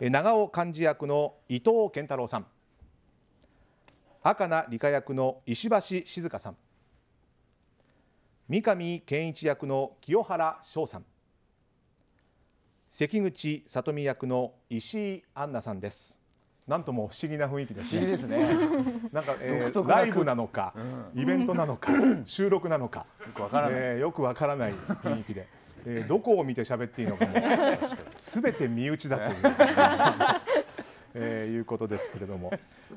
長尾幹事役の伊藤健太郎さん赤名理科役の石橋静香さん三上健一役の清原翔さん関口里美役の石井杏奈さんですなんとも不思議な雰囲気ですね。ですね なんか、えー、ライブなのか、うん、イベントなのか、収録なのか、よくわからない、えー、よくわからない雰囲気で、えー、どこを見て喋っていいのかもすべて身内だという。えー、いうことですけれども、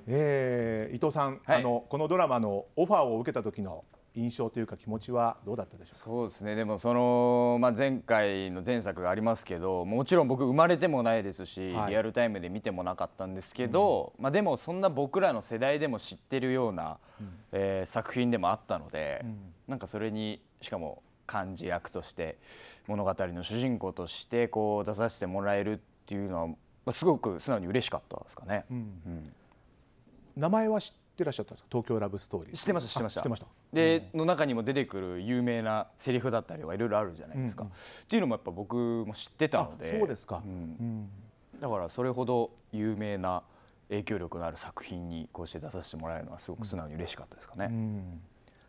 えー、伊藤さん、はい、あのこのドラマのオファーを受けた時の印象というか気持ちはどうだったでしょうそうですねでもその、まあ、前回の前作がありますけどもちろん僕生まれてもないですし、はい、リアルタイムで見てもなかったんですけど、うん、まあ、でもそんな僕らの世代でも知ってるような、うん、えー、作品でもあったので、うん、なんかそれにしかも漢字役として物語の主人公としてこう出させてもらえるっていうのはすごく素直に嬉しかったですかね。うん、名前は知ってらっしゃったんですか東京ラブストーリー知ってました知ってました知ってましたで、うん、の中にも出てくる有名なセリフだったりはいろいろあるじゃないですか、うんうん、っていうのもやっぱ僕も知ってたのでそうですか、うん、だからそれほど有名な影響力のある作品にこうして出させてもらえるのはすごく素直に嬉しかったですかね、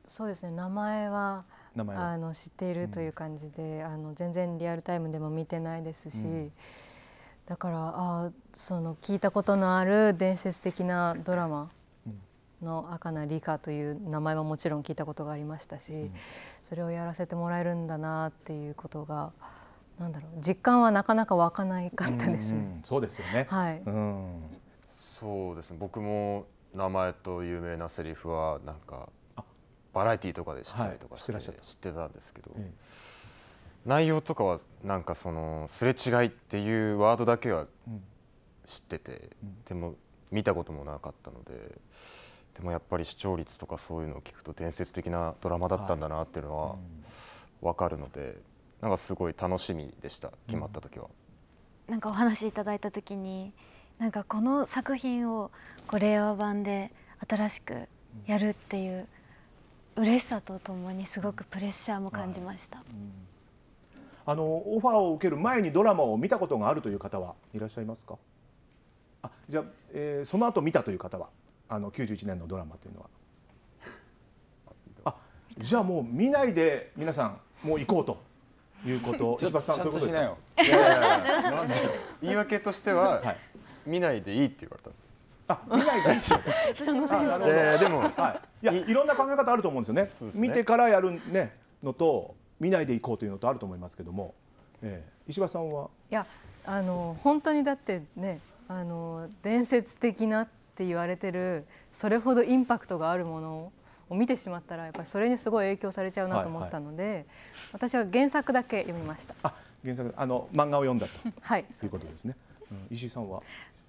そうですね名前はあの知っているという感じで、あの全然リアルタイムでも見てないですし、だからあその聞いたことのある伝説的なドラマの赤名理香という名前はもちろん聞いたことがありましたし、うん、それをやらせてもらえるんだなっていうことがなんだろう実感はなかなか湧かないかったですね。うんうん、そうですよね、はい、うんそうですね僕も名前と有名なセリフはなんかバラエティーとかで知ったりとかして,、知ってたんですけど、内容とかはなんかそのすれ違いっていうワードだけは知ってて、でも見たこともなかったのででもやっぱり視聴率とかそういうのを聞くと伝説的なドラマだったんだなっていうのは分かるので、なんかすごい楽しみでした決まった時は。なんかお話いただいた時になんかこの作品をこう令和版で新しくやるっていう嬉しさとともにすごくプレッシャーも感じました、はいうん、あのオファーを受ける前にドラマを見たことがあるという方はいらっしゃいますかあじゃあ、えー、その後見たという方はあの91年のドラマというのは あじゃあもう見ないで皆さんもう行こうと。いうこと、石橋さん、そういうことですか。言い訳としては、はい、見ないでいいって言われた見ないででも、はい、いやいろんな考え方あると思うんですよね。ね見てからやるねのと見ないでいこうというのとあると思いますけども、えー、石破さんは。いやあの本当にだってねあの伝説的なって言われてるそれほどインパクトがあるものを見てしまったらやっぱりそれにすごい影響されちゃうなと思ったので、はいはい、私は原作だけ読みました。あ原作あの漫画を読んだと、はい、いうことですね。うん、石井さんは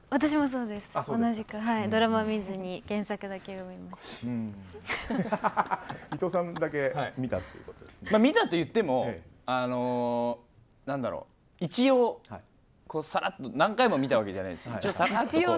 私もそうです同じく、はい、うん、ドラマ見ずに原作だけ読みました、伊藤さんだけ見たっていうことですね、はい、まあ、見たと言っても、ええ、あのー、なんだろう一応、はいこうさらっと何回も見たわけじゃないです。一応さらっといや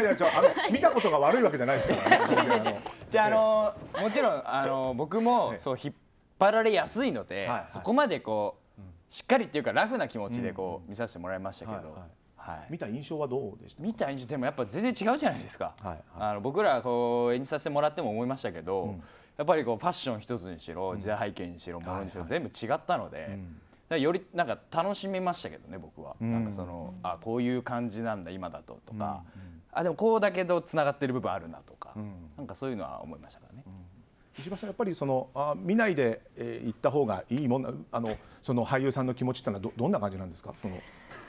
いやちょあの見たことが悪いわけじゃないですからね。じゃあのもちろんあの僕もそう引っ張られやすいのでそこまでこうしっかりっていうかラフな気持ちでこう見させてもらいましたけど。はい、見た印象はどうでした見た印象でもやっぱ全然違うじゃないですか、はいはい、あの僕らこう演じさせてもらっても思いましたけど、うん、やっぱりこうファッション一つにしろ時代背景にしろものにしろ、全部違ったので。よりなんか楽しめましたけどね僕は、うん、なんかそのあこういう感じなんだ今だととか、うんうん、あでもこうだけどつながってる部分あるなとか、うん、なんかそういうのは思いましたからね。うん石破さん、やっぱりそのあ見ないで、えー、行った方がいいもんあのその俳優さんの気持ちってのはどどんな感じなんですかその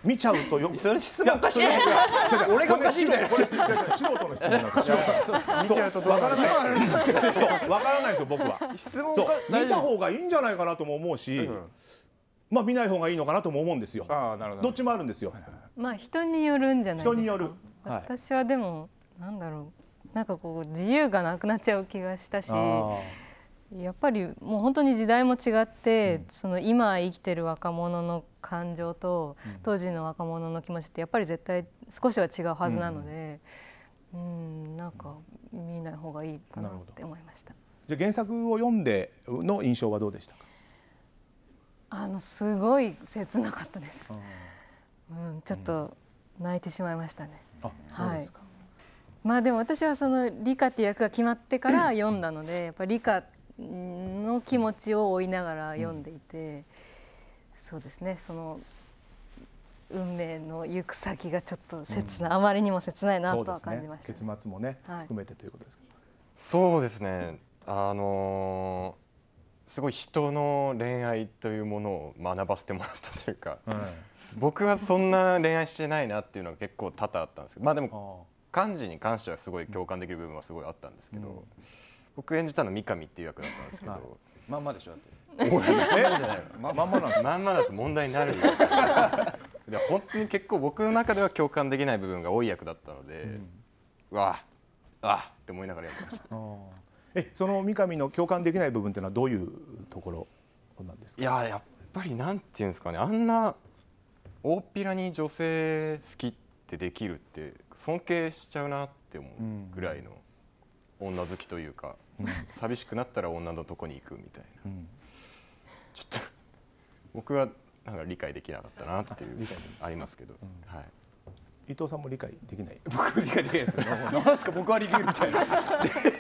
見ちゃうとよ それ質問おかしい 俺がおかしいんだよこれ素人の質問なんですよ見ちゃうとわかないそうわからないですよ僕は質問見た方がいいんじゃないかなとも思うし、まあ見ない方がいいのかなとも思うんですよどっちもあるんですよまあ人によるんじゃない人による私はでもなんだろうなんかこう自由がなくなっちゃう気がしたしやっぱりもう本当に時代も違って、うん、その今生きてる若者の感情と、うん、当時の若者の気持ちってやっぱり絶対少しは違うはずなので、うん、うん、なんか見ない方がいいかなって思いました。じゃ原作を読んでの印象はどうでしたか。あのすごい切なかったです。うん、ちょっと泣いてしまいましたね。あ、そうですか。はいまあでも私はその理科っていう役が決まってから読んだのでやっぱり理科の気持ちを追いながら読んでいて、そうですねその運命の行く先がちょっと切な、うん、あまりにも切ないなとは感じました、ね結末もね、はい、含めてということですそうですねあのー、すごい人の恋愛というものを学ばせてもらったというか、うん、僕はそんな恋愛してないなっていうのが結構多々あったんですけどまあでも漢字に関してはすごい共感できる部分はすごいあったんですけど、うん、僕演じたの三上っていう役だったんですけど、まんまでしょって まんまなんですまんまだと問題になるいや 本当に結構僕の中では共感できない部分が多い役だったので、うん、わあわあって思いながらやってましたえその三上の共感できない部分っていうのはどういうところなんですかいややっぱりなんていうんですかねあんな大っぴらに女性好きってできるって尊敬しちゃうなって思うぐらいの女好きというか、寂しくなったら女のとこに行くみたいな、ちょっと僕はなんか理解できなかったなっていうありますけど、はい伊藤さんも理解できない。僕理解できないですよ。なですか、僕は理解みたいな。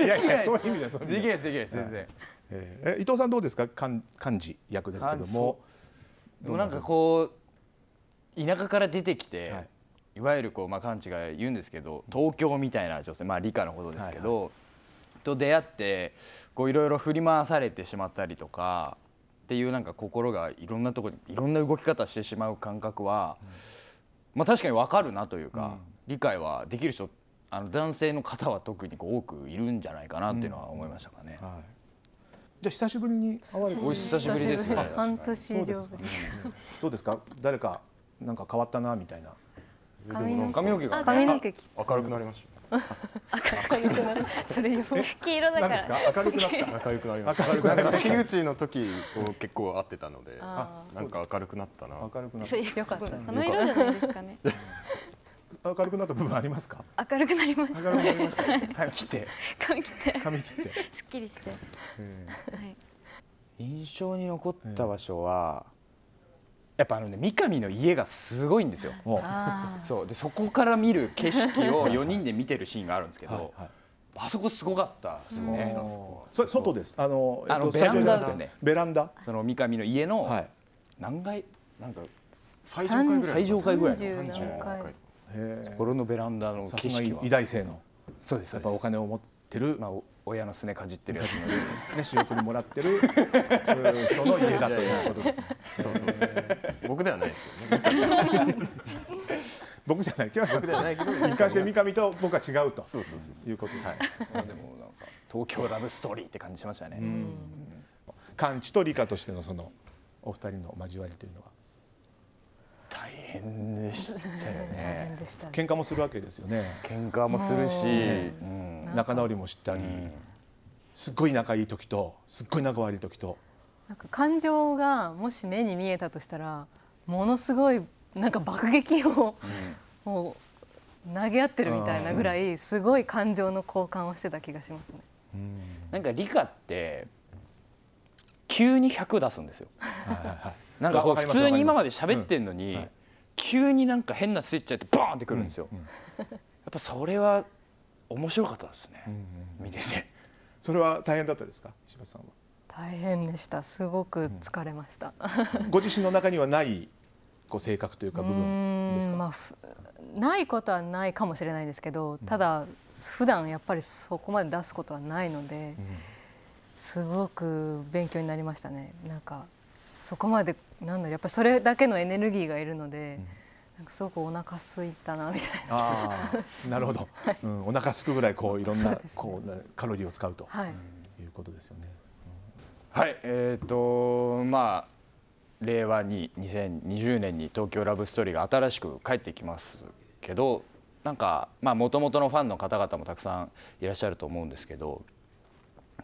いやいや、そういう意味でそできないです、できないです、全然。えー、伊藤さんどうですか、漢漢字役ですけども。どうなんかこう田舎から出てきて、はい、いわゆるこう、まあ、勘違い言うんですけど東京みたいな女性、まあ、理科のことですけど、はいはい、と出会ってこういろいろ振り回されてしまったりとかっていうなんか心がいろんなとこにいろんな動き方してしまう感覚は、うん、まあ、確かに分かるなというか、うん、理解はできる人あの男性の方は特にこう多くいるんじゃないかなっていうのは思いましたかね。うんはいじゃ久しぶりに会われお久しぶりですね。半年以上。どうですか。誰かなんか変わったなみたいな。髪の毛が髪の毛明るくなりました。明るくなる。それよ。黄色だから。明るくなった。明るくなりました。明るくな打ちの時結構ってたので、なんか明るくなったな。明るくなった。よかった。この色じゃないですかね。明るくなった部分ありますか。明るくなりました。明るくなりました。はい、切って。髪切って。髪切って。すっきりして。はい。印象に残った場所は。やっぱあのね三上の家がすごいんですよ。そうでそこから見る景色を四人で見てるシーンがあるんですけど。はいはいあそこすごかったですね。それ外です。あのあのベランダですね。ベランダ。その三上の家の何階なんか最上階ぐらい。最上階ぐらい。三十階。ところのベランダの景色は。偉大生の。そうです。やっぱお金を持ってる。まあ親のすねかじってるやつの ね、主力にもらってる人の家だということです、ね、僕ではないですけね僕じゃない今日は僕ではないけど一貫して三上と僕は違うということではい、でもなんか東京ラブストーリーって感じしましたね完治と理科としてのそのお二人の交わりというのは変でしたよねね喧嘩もするわけですよね喧嘩もするし、ねうん、仲直りもしたり、うん、すっごい仲いい時とすっごい仲悪い時となんか感情がもし目に見えたとしたらものすごいなんか爆撃を、うん、もう投げ合ってるみたいなぐらいすごい感情の交換をしてた気がしますね。うん、なんか理科って急に百出すんですよ。なんか普通に今まで喋ってんのに、急になんか変なスイッチ入ってボーンってくるんですよ、うんうん、やっぱそれは面白かったですね、うんうん、見ててそれは大変だったですか石橋さんは大変でしたすごく疲れました、うん、ご自身の中にはないこう性格というか部分ですかまあ、ないことはないかもしれないですけどただ普段やっぱりそこまで出すことはないので、うん、すごく勉強になりましたねなんかそこまでなんだやっぱりそれだけのエネルギーがいるので、なんかすごくお腹空いたなみたいな。なるほど、はい、うん、お腹空くぐらいこういろんな、こうカロリーを使うと、はい、いうことですよね。はい、えっ、ー、とまあ令和に2020年に東京ラブストーリーが新しく帰ってきますけどなんかまあもとのファンの方々もたくさんいらっしゃると思うんですけど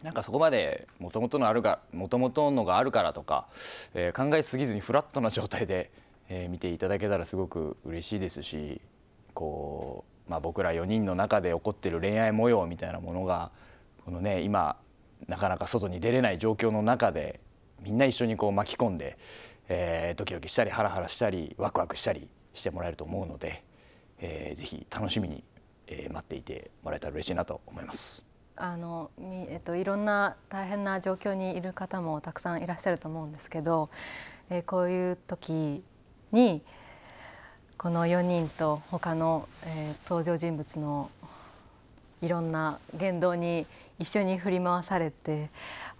なんかそこまでもともとのあるがもとのがあるからとか、えー、考えすぎずにフラットな状態で、えー、見ていただけたらすごく嬉しいですしこう、まあ、僕ら4人の中で起こってる恋愛模様みたいなものがこのね今なかなか外に出れない状況の中でみんな一緒にこう巻き込んで、えー、ドキドキしたりハラハラしたりワクワクしたりしてもらえると思うので、えー、ぜひ楽しみに、えー、待っていてもらえたら嬉しいなと思います。あのえっと、いろんな大変な状況にいる方もたくさんいらっしゃると思うんですけど、えー、こういう時にこの4人と他の、えー、登場人物のいろんな言動に一緒に振り回されて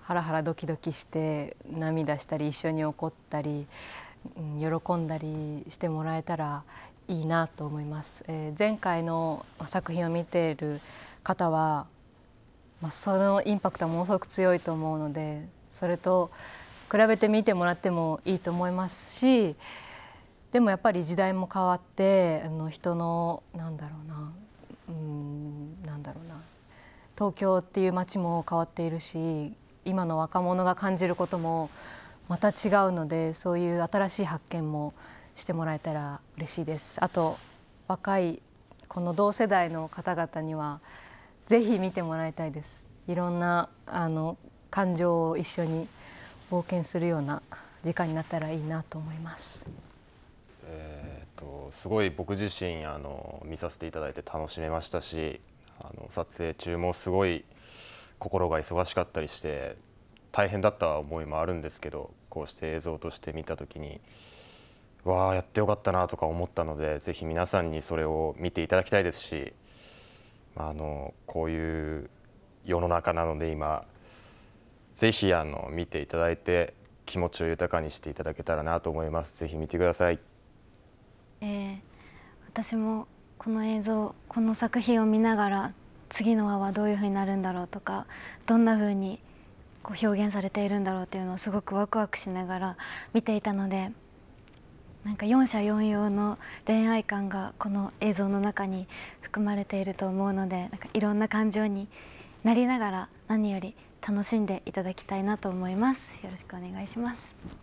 ハラハラドキドキして涙したり一緒に怒ったり、うん、喜んだりしてもらえたらいいなと思います。えー、前回の作品を見ている方はまあ、そのインパクトはものすごく強いと思うのでそれと比べてみてもらってもいいと思いますしでもやっぱり時代も変わってあの人のなんだろうなうんなんだろうな東京っていう街も変わっているし今の若者が感じることもまた違うのでそういう新しい発見もしてもらえたら嬉しいです。あと若いこの同世代の方々にはぜひ見てもらいたいですいろんなあの感情を一緒に冒険するような時間になったらいいなと思います。えーと、とすごい僕自身あの見させていただいて楽しめましたしあの撮影中もすごい心が忙しかったりして大変だった思いもあるんですけどこうして映像として見た時にわあやってよかったなとか思ったのでぜひ皆さんにそれを見ていただきたいですしあのこういう世の中なので今ぜひあの見ていただいて気持ちを豊かにしていただけたらなと思いますぜひ見てください、えー、私もこの映像この作品を見ながら次の輪はどういうふうになるんだろうとかどんなふうにこう表現されているんだろうというのをすごくワクワクしながら見ていたのでなんか4者4様の恋愛観がこの映像の中に含まれていると思うのでなんかいろんな感情になりながら何より楽しんでいただきたいなと思いますよろしくお願いします